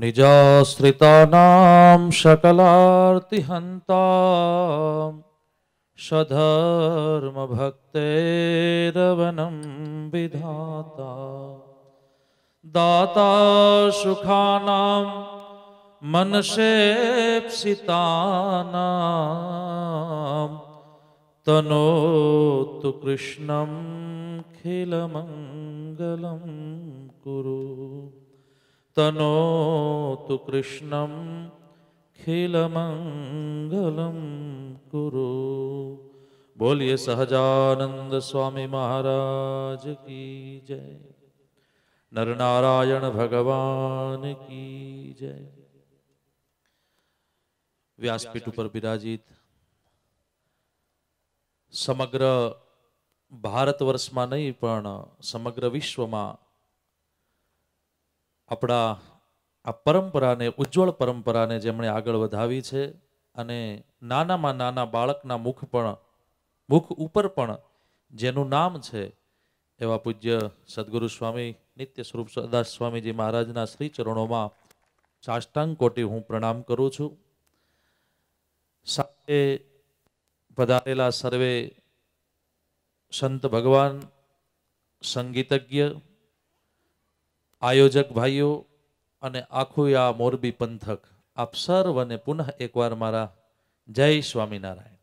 निजाश्रितानां शकलार्तिहन्ता सधर्मभक्तेरवनं विधाता दाता सुखानां मनसेप्सितानां तनोतु कृष्णं खिलमङ्गलं कुरु તનોતુ કૃષ્ણમ ખિલમંગલમ કુરુ બોલીએ સહજાનંદ સ્વામી મહારાજ કી જય નરનારાયણ ભગવાન કી જય વ્યાસપીઠ ઉપર બિરાજિત સમગ્ર ભારત વર્ષમાં નહીં પણ સમગ્ર વિશ્વમાં આપણા આ પરંપરાને ઉજ્જવળ પરંપરાને જેમણે આગળ વધાવી છે અને નાનામાં નાના બાળકના મુખ પણ મુખ ઉપર પણ જેનું નામ છે એવા પૂજ્ય સદગુરુ સ્વામી નિત્ય સ્વરૂપ સદાસ સ્વામીજી મહારાજના શ્રી ચરણોમાં સાષ્ટાંગ કોટી હું પ્રણામ કરું છું સાથે પધારેલા સર્વે સંત ભગવાન સંગીતજ્ઞ આયોજક ભાઈઓ અને આખું આ મોરબી પંથક આપ સર્વને પુનઃ એકવાર મારા જય સ્વામિનારાયણ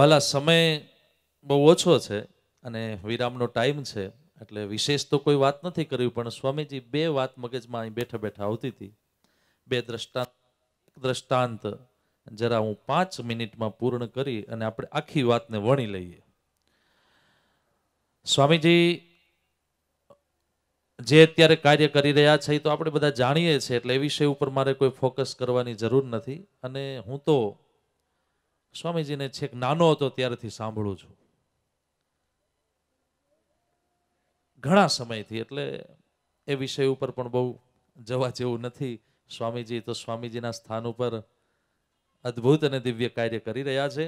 વાલા સમય બહુ ઓછો છે અને વિરામનો ટાઈમ છે એટલે વિશેષ તો કોઈ વાત નથી કરવી પણ સ્વામીજી બે વાત મગજમાં અહીં બેઠા બેઠા આવતી હતી બે દ્રષ્ટાંત દ્રષ્ટાંત જરા હું પાંચ મિનિટમાં પૂર્ણ કરી અને આપણે આખી વાતને વણી લઈએ સ્વામીજી જે અત્યારે કાર્ય કરી રહ્યા છે એ તો આપણે બધા જાણીએ છીએ એટલે એ વિષય ઉપર મારે કોઈ ફોકસ કરવાની જરૂર નથી અને હું તો સ્વામીજીને છેક નાનો હતો ત્યારથી સાંભળું છું ઘણા સમયથી એટલે એ વિષય ઉપર પણ બહુ જવા જેવું નથી સ્વામીજી તો સ્વામીજીના સ્થાન ઉપર અદ્ભુત અને દિવ્ય કાર્ય કરી રહ્યા છે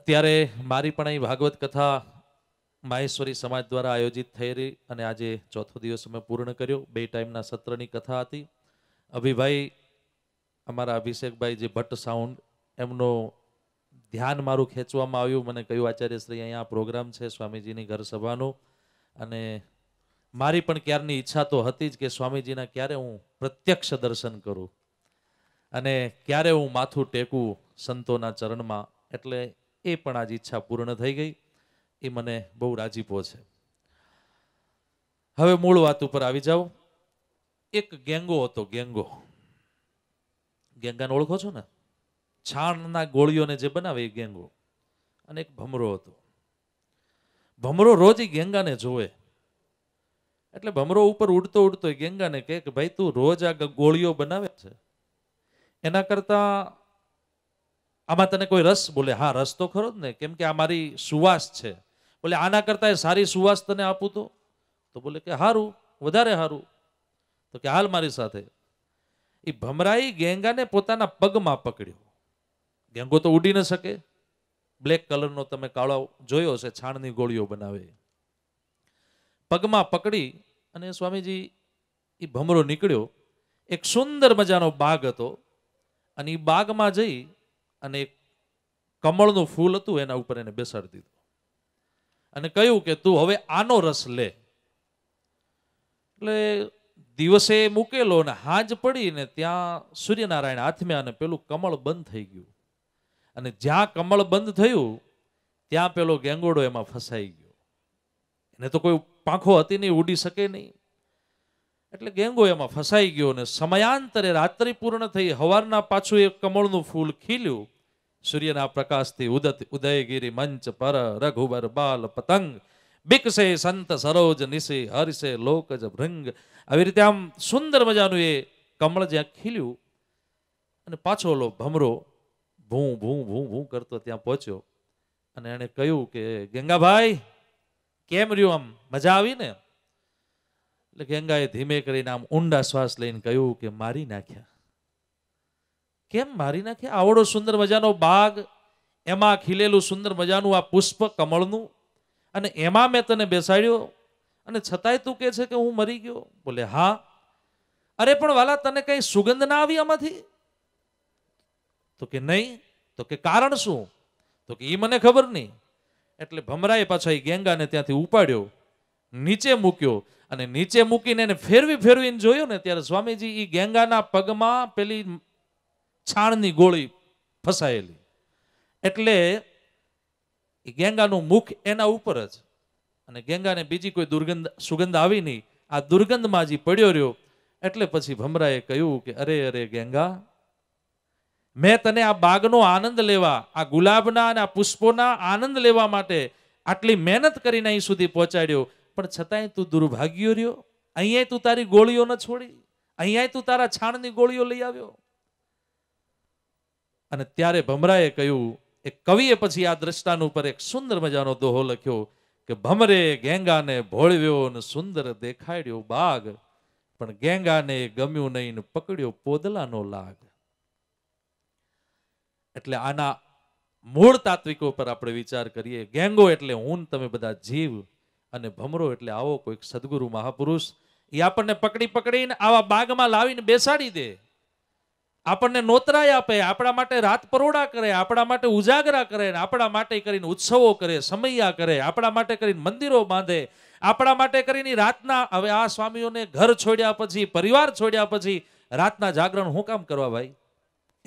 અત્યારે મારી પણ અહીં ભાગવત કથા માહેશ્વરી સમાજ દ્વારા આયોજિત થઈ રહી અને આજે ચોથો દિવસ અમે પૂર્ણ કર્યો બે ટાઈમના સત્રની કથા હતી અભિભાઈ અમારા અભિષેકભાઈ જે ભટ્ટ સાઉન્ડ એમનો ધ્યાન મારું ખેંચવામાં આવ્યું મને કહ્યું આચાર્યશ્રી અહીંયા પ્રોગ્રામ છે સ્વામીજીની ઘર સભાનો અને મારી પણ ક્યારની ઈચ્છા તો હતી જ કે સ્વામીજીના ક્યારે હું પ્રત્યક્ષ દર્શન કરું અને ક્યારે હું માથું ટેકું સંતોના ચરણમાં એટલે એ પણ આજ ઈચ્છા પૂર્ણ થઈ ગઈ એ મને બહુ રાજીપો છે હવે મૂળ વાત ઉપર આવી જાઓ એક ગેંગો હતો ગેંગો ગેંગાને ઓળખો છો ને છાણના ગોળીઓને જે બનાવે એ ગેંગો અને એક ભમરો હતો ભમરો રોજ એ ગેંગાને જોવે એટલે ભમરો ઉપર ઉડતો ઉડતો એ ગેંગાને કહે કે ભાઈ તું રોજ આ ગોળીઓ બનાવે છે એના કરતા આમાં તને કોઈ રસ બોલે હા રસ તો ખરો જ ને કેમ કે આ મારી સુવાસ છે બોલે આના કરતાં સારી સુવાસ તને આપું તો તો બોલે કે સારું વધારે સારું તો કે હાલ મારી સાથે એ ભમરાઈ ગેંગાને પોતાના પગમાં પકડ્યો ગેંગો તો ઉડી ન શકે બ્લેક કલરનો તમે કાળો જોયો છે છાણની ગોળીઓ બનાવે પગમાં પકડી અને સ્વામીજી એ ભમરો નીકળ્યો એક સુંદર મજાનો બાગ હતો અને એ બાગમાં જઈ અને એક કમળનું ફૂલ હતું એના ઉપર એને બેસાડી દીધું અને કહ્યું કે તું હવે આનો રસ લે એટલે દિવસે મૂકેલો અને હાજ પડીને ત્યાં સૂર્યનારાયણ આથમ્યા અને પેલું કમળ બંધ થઈ ગયું અને જ્યાં કમળ બંધ થયું ત્યાં પેલો ગેંગોડો એમાં ફસાઈ ગયો એને તો કોઈ પાંખો હતી નહીં ઉડી શકે નહીં એટલે ગેંગો એમાં ફસાઈ ગયો અને સમયાંતરે રાત્રિ પૂર્ણ થઈ હવારના પાછું એક કમળનું ફૂલ ખીલ્યું સૂર્યના પ્રકાશથી ઉદત ઉદયગીરી મંચ પર રઘુબર બાલ પતંગ બિકસે સંત સરોજ નિશે હરશે લોકજ ભૃંગ આવી રીતે આમ સુંદર મજાનું એ કમળ જ્યાં ખીલ્યું અને પાછો લો ભમરો ભૂં ભૂં ભૂં ભૂં કરતો ત્યાં પહોંચ્યો અને એણે કહ્યું કે ગંગાભાઈ કેમ રહ્યું આમ મજા આવી ને એટલે ગંગાએ ધીમે કરીને આમ ઊંડા શ્વાસ લઈને કહ્યું કે મારી નાખ્યા કેમ મારી નાખે આવડો સુંદર મજાનો બાગ એમાં ખીલેલું સુંદર મજાનું આ પુષ્પ કમળનું અને એમાં મેં તને બેસાડ્યો અને છતાંય તું કે છે કે હું મરી ગયો બોલે હા અરે પણ વાલા તને કઈ સુગંધ ના આવી આમાંથી તો કે નહીં તો કે કારણ શું તો કે એ મને ખબર નહીં એટલે ભમરાએ પાછા એ ગેંગાને ત્યાંથી ઉપાડ્યો નીચે મૂક્યો અને નીચે મૂકીને એને ફેરવી ફેરવીને જોયું ને ત્યારે સ્વામીજી એ ગેંગાના પગમાં પેલી છાણની ગોળી ફસાયેલી એટલે ગેંગાનું મુખ એના ઉપર જ અને ગેંગાને બીજી કોઈ દુર્ગંધ સુગંધ આવી નહીં આ દુર્ગંધમાં જે પડ્યો રહ્યો એટલે પછી ભમરાએ કહ્યું કે અરે અરે ગેંગા મેં તને આ બાગનો આનંદ લેવા આ ગુલાબના અને આ પુષ્પોના આનંદ લેવા માટે આટલી મહેનત કરીને અહીં સુધી પહોંચાડ્યો પણ છતાંય તું દુર્ભાગ્યો રહ્યો અહીંયા તું તારી ગોળીઓ ન છોડી અહીંયા તું તારા છાણની ગોળીઓ લઈ આવ્યો અને ત્યારે ભમરાએ કહ્યું એ કવિએ પછી આ દ્રષ્ટાન ઉપર એક સુંદર મજાનો દોહો લખ્યો કે ભમરે ગેંગાને ભોળવ્યો ને સુંદર દેખાડ્યો બાગ પણ ગેંગાને ગમ્યું નહીં ને પકડ્યો પોદલાનો લાગ એટલે આના મૂળ તાત્વિકો પર આપણે વિચાર કરીએ ગેંગો એટલે હું તમે બધા જીવ અને ભમરો એટલે આવો કોઈક સદગુરુ મહાપુરુષ એ આપણને પકડી પકડીને આવા બાગમાં લાવીને બેસાડી દે આપણને નોતરાય આપે આપણા માટે રાત પરોડા કરે આપણા માટે ઉજાગરા કરે ને આપણા માટે કરીને ઉત્સવો કરે સમૈયા કરે આપણા માટે કરીને મંદિરો બાંધે આપણા માટે કરીને રાતના હવે આ સ્વામીઓને ઘર છોડ્યા પછી પરિવાર છોડ્યા પછી રાતના જાગરણ હું કામ કરવા ભાઈ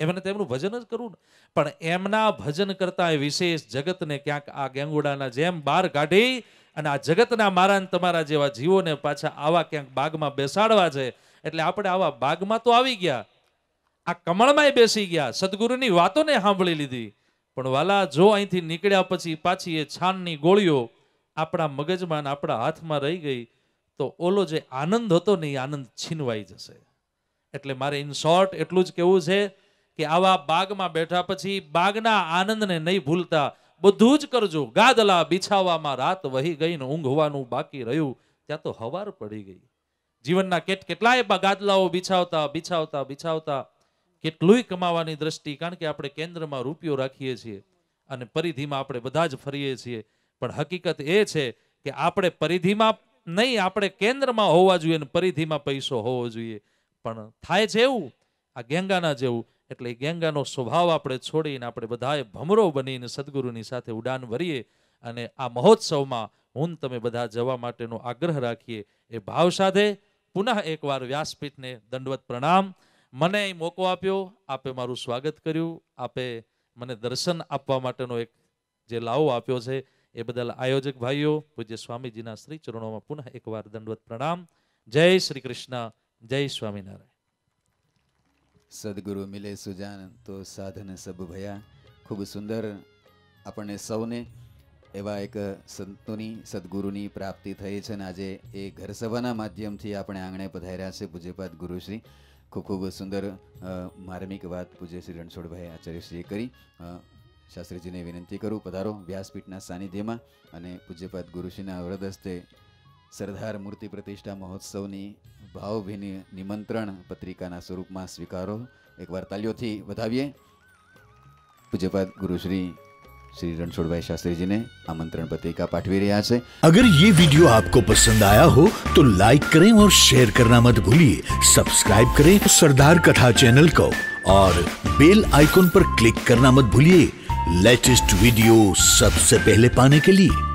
એમને તેમનું ભજન જ કરવું ને પણ એમના ભજન કરતા એ વિશેષ જગતને ક્યાંક આ ગેંગોડાના જેમ બહાર કાઢી અને આ જગતના મારાને તમારા જેવા જીવોને પાછા આવા ક્યાંક બાગમાં બેસાડવા છે એટલે આપણે આવા બાગમાં તો આવી ગયા આ કમળમાં બેસી ગયા સદગુરુની વાતોને સાંભળી લીધી પણ વાલા જો અહીંથી નીકળ્યા પછી પાછી એ છાનની ગોળીઓ આપણા મગજમાં આપણા હાથમાં રહી ગઈ તો ઓલો જે આનંદ હતો ને એ આનંદ છીનવાઈ જશે એટલે મારે ઇન શોર્ટ એટલું જ કહેવું છે કે આવા બાગમાં બેઠા પછી બાગના આનંદને નહીં ભૂલતા બધું જ કરજો ગાદલા બિછાવામાં રાત વહી ગઈ ને ઊંઘવાનું બાકી રહ્યું ત્યાં તો હવાર પડી ગઈ જીવનના કેટ કેટલાય ગાદલાઓ બિછાવતા બિછાવતા બિછાવતા કેટલુંય કમાવાની દ્રષ્ટિ કારણ કે આપણે કેન્દ્રમાં રૂપિયો રાખીએ છીએ અને પરિધિમાં આપણે બધા જ ફરીએ છીએ પણ હકીકત એ છે કે આપણે પરિધિમાં નહીં આપણે કેન્દ્રમાં હોવા જોઈએ અને પરિધિમાં પૈસો હોવો જોઈએ પણ થાય છે એવું આ ગેંગાના જેવું એટલે ગેંગાનો સ્વભાવ આપણે છોડીને આપણે બધાએ ભમરો બનીને સદગુરુની સાથે ઉડાન ભરીએ અને આ મહોત્સવમાં હું તમે બધા જવા માટેનો આગ્રહ રાખીએ એ ભાવ સાથે પુનઃ એકવાર વ્યાસપીઠને દંડવત પ્રણામ મને અહીં મોકો આપ્યો આપે મારું સ્વાગત કર્યું આપે મને દર્શન આપવા માટેનો એક જે લાવો આપ્યો છે એ બદલ આયોજક ભાઈઓ પૂજ્ય સ્વામીજીના શ્રી ચરણોમાં પુનઃ એકવાર દંડવત પ્રણામ જય શ્રી કૃષ્ણ જય સ્વામિનારાયણ સદગુરુ મિલે સુજાન તો સાધન સબ ભયા ખૂબ સુંદર આપણને સૌને એવા એક સંતોની સદગુરુની પ્રાપ્તિ થઈ છે અને આજે એ ઘરસભાના માધ્યમથી આપણે આંગણે પધાર્યા છે પૂજ્યપાદ ગુરુશ્રી ખૂબ ખૂબ સુંદર માર્મિક વાત પૂજ્ય શ્રી રણછોડભાઈ આચાર્યશ્રીએ કરી શાસ્ત્રીજીને વિનંતી કરું પધારો વ્યાસપીઠના સાનિધ્યમાં અને પૂજ્યપાદ ગુરુશ્રીના વરદ સરદાર મૂર્તિ પ્રતિષ્ઠા મહોત્સવની ભાવભીની નિમંત્રણ પત્રિકાના સ્વરૂપમાં સ્વીકારો એકવાર તાલીઓથી વધાવીએ પૂજ્યપાદ ગુરુશ્રી शास्त्री जी ने आमंत्रण पत्रिका पाठवी रहा है अगर ये वीडियो आपको पसंद आया हो तो लाइक करें और शेयर करना मत भूलिए सब्सक्राइब करें सरदार कथा चैनल को और बेल आइकॉन पर क्लिक करना मत भूलिए लेटेस्ट वीडियो सबसे पहले पाने के लिए